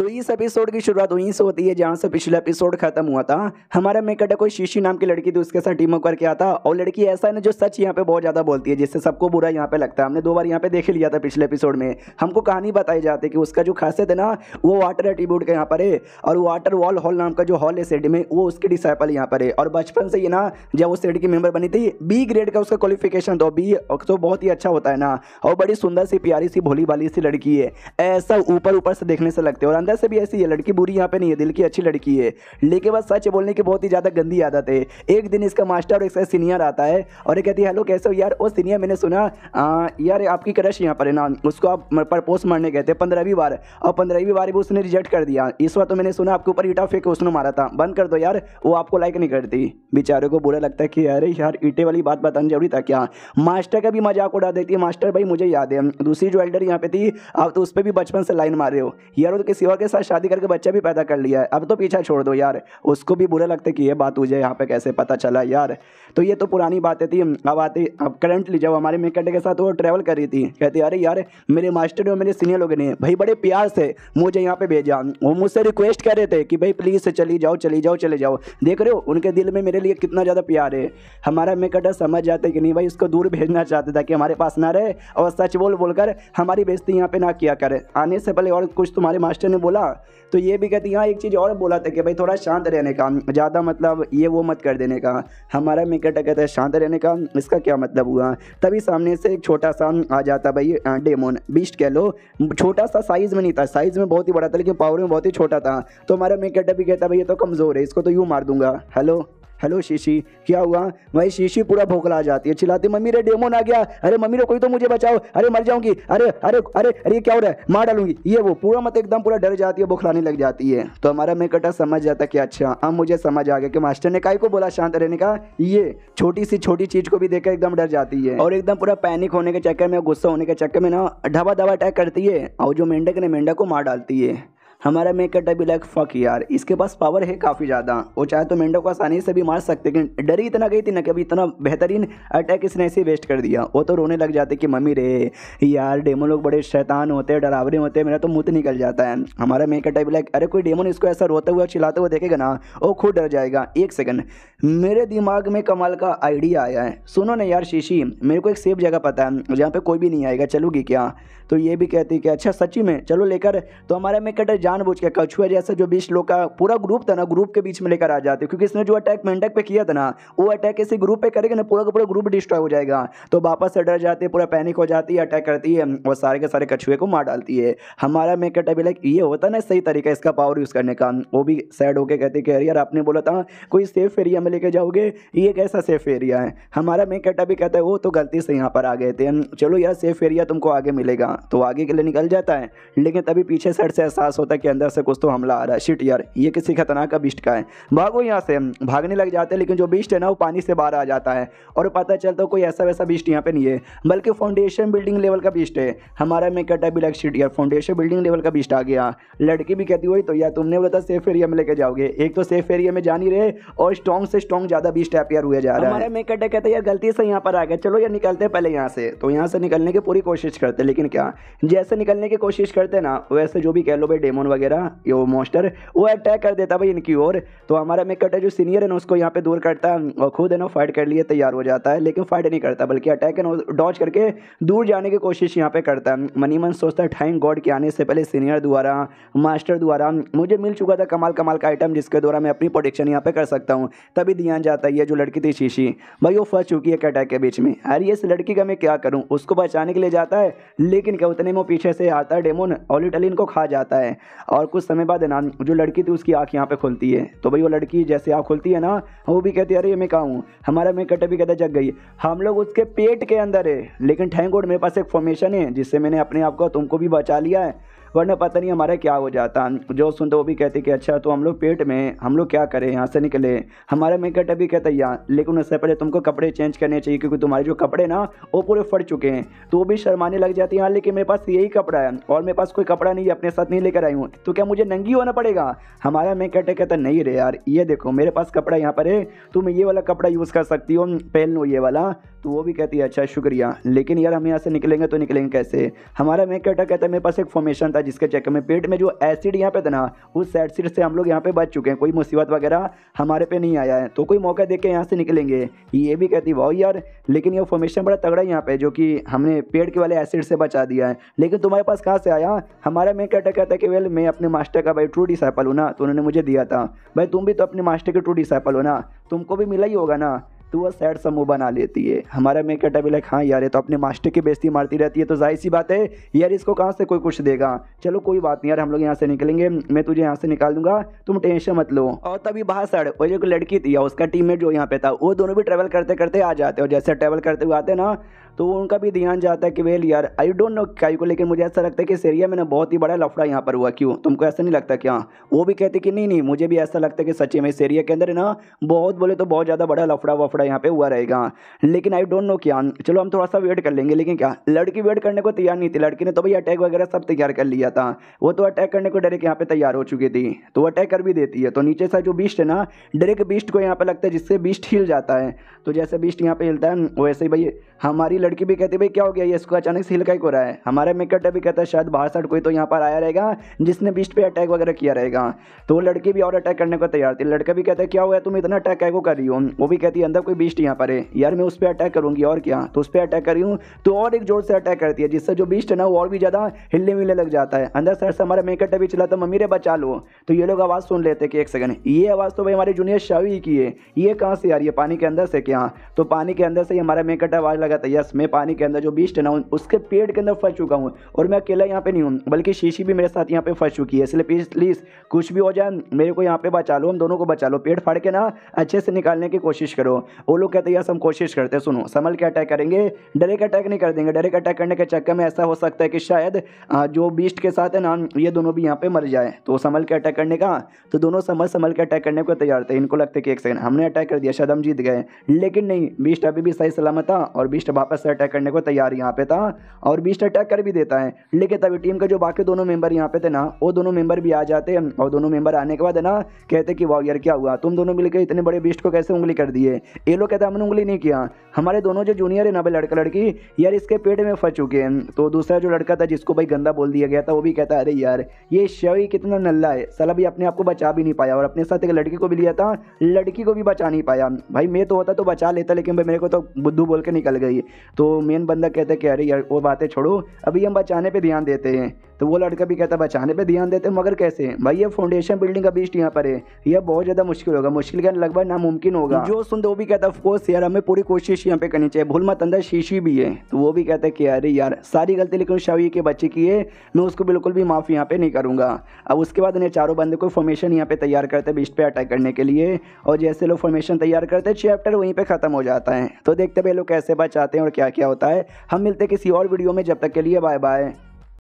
तो इस एपिसोड की शुरुआत वहीं से होती है जहाँ से पिछला एपिसोड खत्म हुआ था हमारा मेकटा कोई शीशी नाम की लड़की थी उसके साथ टीम करके आता और लड़की ऐसा है ना जो सच यहाँ पे बहुत ज़्यादा बोलती है जिससे सबको बुरा यहाँ पे लगता है हमने दो बार यहाँ पे देख लिया था पिछले एपिसोड में हमको कहानी बताई जाती है कि उसका जो खासियत है ना वो वाटर एटीब्यूट का यहाँ पर है और वाटर वॉल हॉल नाम का जो हॉल है सेड में वो उसके डिसाइपल यहाँ पर है और बचपन से ये ना जब वो सेड की मेंबर बनी थी बी ग्रेड का उसका क्वालिफिकेशन तो बी तो बहुत ही अच्छा होता है ना और बड़ी सुंदर सी प्यारी सी भोली भाली सी लड़की है ऐसा ऊपर ऊपर से देखने से लगती है और अंदर अंदर से भी ऐसी है लड़की बुरी यहाँ पे नहीं है दिल की अच्छी लड़की है लेकिन बस सच बोलने की बहुत ही ज़्यादा गंदी आदत है एक दिन इसका मास्टर और एक सीनियर आता है और ये कहती है हेलो कैसे हो यार वो सीनियर मैंने सुना आ, यार आपकी क्रश यहाँ पर है ना उसको आप प्रपोज मारने गए थे पंद्रहवीं बार और पंद्रहवीं बार भी उसने रिजेक्ट कर दिया इस बार तो मैंने सुना आपके ऊपर ईटा फेंक उसने मारा था बंद कर दो यार वो आपको लाइक नहीं करती बेचारे को बुरा लगता है कि अरे यार ईटे वाली बात बताना जरूरी था क्या मास्टर का भी मजाक उड़ा देती है मास्टर भाई मुझे याद है दूसरी जो एल्डर यहाँ पे थी आप तो उस पर भी बचपन से लाइन मारे हो यार वो तो किसी विधवा के साथ शादी करके बच्चा भी पैदा कर लिया है अब तो पीछा छोड़ दो यार उसको भी बुरा लगता है कि ये बात मुझे यहाँ पे कैसे पता चला यार तो ये तो पुरानी बातें थी अब आती अब करंटली जब हमारे मेकटे के साथ वो ट्रैवल कर रही थी कहती अरे यार मेरे मास्टर और मेरे सीनियर लोग ने भाई बड़े प्यार से मुझे यहाँ पे भेजा वो मुझसे रिक्वेस्ट कर रहे थे कि भाई प्लीज़ चली जाओ चली जाओ चले जाओ देख रहे हो उनके दिल में मेरे लिए कितना ज़्यादा प्यार है हमारा मेकटर समझ जाते कि नहीं भाई उसको दूर भेजना चाहते थे कि हमारे पास ना रहे और सच बोल बोलकर हमारी बेजती यहाँ पे ना किया करे आने से पहले और कुछ तुम्हारे मास्टर ने बोला तो ये भी कहती हाँ एक चीज़ और बोला था कि भाई थोड़ा शांत रहने का ज़्यादा मतलब ये वो मत कर देने का हमारा मित्र कहता है तो शांत रहने का इसका क्या मतलब हुआ तभी सामने से एक छोटा सा आ जाता भाई डेमोन बीस्ट कह लो छोटा सा साइज़ में नहीं था साइज़ में बहुत ही बड़ा था लेकिन पावर में बहुत ही छोटा था तो हमारा मित्र भी कहता भाई ये तो कमज़ोर है इसको तो यूँ मार दूंगा हेलो हेलो शीशी क्या हुआ भाई शीशी पूरा भोखला जाती है चिल्लाती मम्मी रे डेमोन आ गया अरे मम्मी रे कोई तो मुझे बचाओ अरे मर जाऊंगी अरे अरे अरे अरे क्या हो रहा है मार डालूंगी ये वो पूरा मत एकदम पूरा डर जाती है भोखलाने लग जाती है तो हमारा मैं कटा समझ जाता कि अच्छा अब मुझे समझ आ गया कि मास्टर ने काय को बोला शांत रहने का ये छोटी सी छोटी चीज को भी देखकर एकदम डर जाती है और एकदम पूरा पैनिक होने के चक्कर में गुस्सा होने के चक्कर में ना ढाबा दबा अटैक करती है और जो मेंढक ने मेंढक को मार डालती है हमारा मेकर डबी लाइक फक यार इसके पास पावर है काफ़ी ज़्यादा वो चाहे तो मेंढो को आसानी से भी मार सकते लेकिन डरी इतना गई थी ना कि अभी इतना बेहतरीन अटैक इसने ऐसे वेस्ट कर दिया वो तो रोने लग जाते कि मम्मी रे यार डेमो लोग बड़े शैतान होते हैं डरावरे होते हैं मेरा तो मुँह निकल जाता है हमारा मेकर डबी लाइक अरे कोई डेमोन इसको ऐसा रोते हुए चिलाते हुए देखेगा ना वो खुद डर जाएगा एक सेकंड मेरे दिमाग में कमाल का आइडिया आया है सुनो ना यार शीशी मेरे को एक सेफ जगह पता है जहाँ पर कोई भी नहीं आएगा चलूगी क्या तो ये भी कहती कि अच्छा सच्ची में चलो लेकर तो हमारा मेकर जानबूझ के कछुए जैसे जो बीच लोग का पूरा ग्रुप था ना ग्रुप के बीच में लेकर आ जाते क्योंकि इसने जो अटैक मेंटक पे किया था ना वो अटैक ऐसे ग्रुप पे करेगा ना पूरा का पूरा ग्रुप डिस्ट्रॉय हो जाएगा तो वापस से डर जाती है पूरा पैनिक हो जाती है अटैक करती है और सारे के सारे कछुए को मार डालती है हमारा मेकर टेबल लाइक ये होता ना सही तरीका इसका पावर यूज़ करने का वो भी सैड होकर कहते कि अरे यार आपने बोला था कोई सेफ एरिया में लेके जाओगे ये कैसा सेफ एरिया है हमारा मेकर टेबल कहता है वो तो गलती से यहाँ पर आ गए थे चलो यार सेफ एरिया तुमको आगे मिलेगा तो आगे के लिए निकल जाता है लेकिन तभी पीछे साइड से एहसास होता के अंदर से कुछ तो हमला आ रहा है शिट यार ये किसी खतरनाक बिस्ट का है भागो यहाँ से भागने लग जाते हैं लेकिन जो बिस्ट है ना वो पानी से बाहर आ जाता है और पता चलता कोई ऐसा वैसा बिस्ट यहाँ पे नहीं है बल्कि फाउंडेशन बिल्डिंग लेवल का बिस्ट है हमारा मैं कटा भी लग शिट यार फाउंडेशन बिल्डिंग लेवल का बिस्ट आ गया लड़की भी कहती हुई तो यार तुमने बोला सेफ एरिया में लेके जाओगे एक तो सेफ एरिया में जा नहीं रहे और स्ट्रॉन्ग से स्ट्रॉन्ग ज़्यादा बिस्ट अपियर हुए जा रहा है हमारा मेक अड्डा कहता यार गलती से यहाँ पर आ गया चलो यार निकलते पहले यहाँ से तो यहाँ से निकलने की पूरी कोशिश करते लेकिन क्या जैसे निकलने की कोशिश करते ना वैसे जो भी कह लो भाई डेमोन वगैरह ये वो मोस्टर वो अटैक कर देता भाई इनकी ओर तो हमारा मेकट है जो सीनियर है ना उसको यहाँ पे दूर करता है और खुद है ना फाइट कर लिए तैयार हो जाता है लेकिन फाइट नहीं करता बल्कि अटैक है ना डॉच करके दूर जाने की कोशिश यहाँ पे करता है मनी मन सोचता है टाइम गॉड के आने से पहले सीनियर द्वारा मास्टर द्वारा मुझे मिल चुका था कमाल कमाल का आइटम जिसके द्वारा मैं अपनी प्रोटेक्शन यहाँ पे कर सकता हूँ तभी ध्यान जाता है जो लड़की थी शीशी भाई वो फंस चुकी है अटैक के बीच में अरे इस लड़की का मैं क्या करूँ उसको बचाने के लिए जाता है लेकिन क्या उतने में पीछे से आता है डेमोन ऑलिटलिन को खा जाता है और कुछ समय बाद ना जो लड़की थी उसकी आँख यहाँ पे खुलती है तो भाई वो लड़की जैसे आँख खुलती है ना वो भी कहती है अरे मैं कहाँ हूँ हमारा मैं कटे भी कहते जग गई हम लोग उसके पेट के अंदर है लेकिन ठैंक मेरे पास एक फॉर्मेशन है जिससे मैंने अपने आप को तुमको भी बचा लिया है वरना पता नहीं हमारा क्या हो जाता जो सुनते वो भी कहते कि अच्छा तो हम लोग पेट में हम लोग क्या करें यहाँ से निकले हमारा मेकअट अभी क्या यहाँ लेकिन उससे पहले तुमको कपड़े चेंज करने चाहिए क्योंकि तुम्हारे जो कपड़े ना वो पूरे फट चुके हैं तो वो भी शर्माने लग जाती है यहाँ लेकिन मेरे पास यही कपड़ा है और मेरे पास कोई कपड़ा नहीं है अपने साथ नहीं लेकर आई हूँ तो क्या मुझे नंगी होना पड़ेगा हमारा मेकअट कहता नहीं रे यार ये देखो मेरे पास कपड़ा यहाँ पर है तुम ये वाला कपड़ा यूज़ कर सकती हो पहन लो ये वाला तो वो भी कहती है अच्छा शुक्रिया लेकिन यार हम यहाँ से निकलेंगे तो निकलेंगे कैसे हमारा मैं कैटर कहता है मेरे पास एक फॉर्मेशन था जिसके चक्कर में पेट में जो एसिड यहाँ पे था ना उस एसिड से हम लोग यहाँ पे बच चुके हैं कोई मुसीबत वगैरह हमारे पे नहीं आया है तो कोई मौका देख के यहाँ से निकलेंगे ये भी कहती वाह यार लेकिन ये फॉर्मेशन बड़ा तगड़ा है यहाँ पे जो कि हमने पेट के वाले एसिड से बचा दिया है लेकिन तुम्हारे पास कहाँ से आया हमारा मैं कैटर कहता है कि वेल मैं अपने मास्टर का भाई ट्रू डिसाइपल हूँ ना तो उन्होंने मुझे दिया था भाई तुम भी तो अपने मास्टर के ट्रू डिसाइपल हो ना तुमको भी मिला ही होगा ना तो वो सैड समूह बना लेती है हमारा मेकर टेबल है हाँ यार ये तो अपने मास्टर की बेस्ती मारती रहती है तो जाहिर सी बात है यार इसको कहाँ से कोई कुछ देगा चलो कोई बात नहीं यार हम लोग यहाँ से निकलेंगे मैं तुझे यहाँ से निकाल दूंगा तुम टेंशन मत लो और तभी बाहर सैड वो जो लड़की थी या उसका टीम जो यहाँ पे था वो दोनों भी ट्रैवल करते करते आ जाते और जैसे ट्रैवल करते हुए आते ना तो उनका भी ध्यान जाता है कि वेल यार आई डोंट नो क्या को लेकिन मुझे ऐसा लगता है कि इस एरिया में ना बहुत ही बड़ा लफड़ा यहाँ पर हुआ क्यों तुमको ऐसा नहीं लगता क्या वो भी कहते कि नहीं नहीं मुझे भी ऐसा लगता है कि सच्चे में इस एरिया के अंदर ना बहुत बोले तो बहुत ज़्यादा बड़ा लफड़ा वफड़ा यहाँ पे हुआ रहेगा लेकिन आई डोंट नो क्या चलो हम थोड़ा सा वेट कर लेंगे लेकिन क्या लड़की वेट करने को तैयार नहीं थी लड़की ने तो भाई अटैक वगैरह सब तैयार कर लिया था वो तो अटैक करने को डायरेक्ट यहाँ पर तैयार हो चुकी थी तो अटैक कर भी देती है तो नीचे सा जो बीस्ट है ना डायरेक्ट बीस्ट को यहाँ पर लगता है जिससे बीस्ट हिल जाता है तो जैसे बीस्ट यहाँ पे हिलता है वैसे ही भाई हमारी लड़की भी कहती भाई क्या हो गया ये इसको अचानक से हिलका हो रहा है हमारे मेकअप भी कहता है शायद बाहर साइड कोई तो यहाँ पर आया रहेगा जिसने बिस्ट पे अटैक वगैरह किया रहेगा तो वो लड़की भी और अटैक करने को तैयार थी लड़का भी कहता है क्या हुआ तुम इतना अटैक कैको कर रही हो वो भी कहती है अंदर कोई बिस्ट यहाँ पर है यार मैं उस पर अटैक करूँगी और क्या तो उस पर अटैक करी हूँ तो और एक जोर से अटैक करती है जिससे जो बिस्ट है ना वो और भी ज़्यादा हिलने मिलने लग जाता है अंदर साइड से हमारा मेकअप भी चला था मम्मी रे बचा लो तो ये लोग आवाज़ सुन लेते कि एक सेकंड ये आवाज़ तो भाई हमारे जूनियर शावी की है ये कहाँ से यार ये पानी के अंदर से क्या तो पानी के अंदर से ही हमारा मेकअप आवाज़ लगा था यस में पानी के अंदर जो बीस टन हूँ उसके पेट के अंदर फंस चुका हूँ और मैं अकेला यहाँ पे नहीं हूँ बल्कि शीशी भी मेरे साथ यहाँ पे फंस चुकी है इसलिए प्लीज़ प्लीज़ कुछ भी हो जाए मेरे को यहाँ पे बचा लो हम दोनों को बचा लो पेट फाड़ के ना अच्छे से निकालने की कोशिश करो वो लोग कहते हैं यस हम कोशिश करते हैं सुनो संभल के अटैक करेंगे डायरेक्ट अटैक नहीं कर देंगे डायरेक्ट अटैक करने के चक्कर में ऐसा हो सकता है कि शायद जो बीस्ट के साथ है ना ये दोनों भी यहाँ पे मर जाए तो संभल के अटैक करने का तो दोनों संभल संभल के अटैक करने को तैयार थे इनको लगता है कि एक सेकंड हमने अटैक कर दिया शायद हम जीत गए लेकिन नहीं बीस्ट अभी भी सही सलामत था और बीस्ट वापस से अटैक करने को तैयार यहाँ पे था और बीस्ट अटैक कर भी देता है लेकिन तभी टीम के जो बाकी दोनों मेंबर यहाँ पे थे ना वो दोनों मेंबर भी आ जाते हैं और दोनों मेंबर आने के बाद है ना कहते कि वाह यार क्या हुआ तुम दोनों मिलकर इतने बड़े बीस्ट को कैसे उंगली कर दिए ये लोग कहते हमने उंगली नहीं किया हमारे दोनों जो जूनियर है ना भाई लड़का लड़की यार इसके पेट में फंस चुके हैं तो दूसरा जो लड़का था जिसको भाई गंदा बोल दिया गया था वो भी कहता है अरे यार ये शवी कितना नल्ला है सला भी अपने आप को बचा भी नहीं पाया और अपने साथ एक लड़की को भी लिया था लड़की को भी बचा नहीं पाया भाई मैं तो होता तो बचा लेता लेकिन भाई मेरे को तो बुद्धू बोल के निकल गई तो मेन बंदा कहता है कि अरे यार वो बातें छोड़ो अभी हम बचाने पर ध्यान देते हैं तो वो लड़का भी कहता बचाने पर ध्यान देते मगर कैसे भाई ये फाउंडेशन बिल्डिंग का बीस्ट यहाँ पर है यह बहुत ज़्यादा मुश्किल होगा मुश्किल क्या लगभग नामुमकिन होगा जो सुनते वो भी कहता ऑफकोर्स यार हमें पूरी कोशिश यहाँ पे करनी चाहिए भूल मत अंदर शीशी भी है तो वो भी कहता है कि अरे यार सारी गलती लेकिन शावी के बच्चे की है मैं उसको बिल्कुल भी माफ़ यहाँ पे नहीं करूँगा अब उसके बाद इन्हें चारों बंदे को फॉर्मेशन यहाँ पे तैयार करते हैं बीस्ट पे अटैक करने के लिए और जैसे लोग फॉर्मेशन तैयार करते हैं चैप्टर वहीं पर ख़त्म हो जाता है तो देखते भाई लोग कैसे बचाते हैं और क्या क्या होता है हम मिलते किसी और वीडियो में जब तक के लिए बाय बाय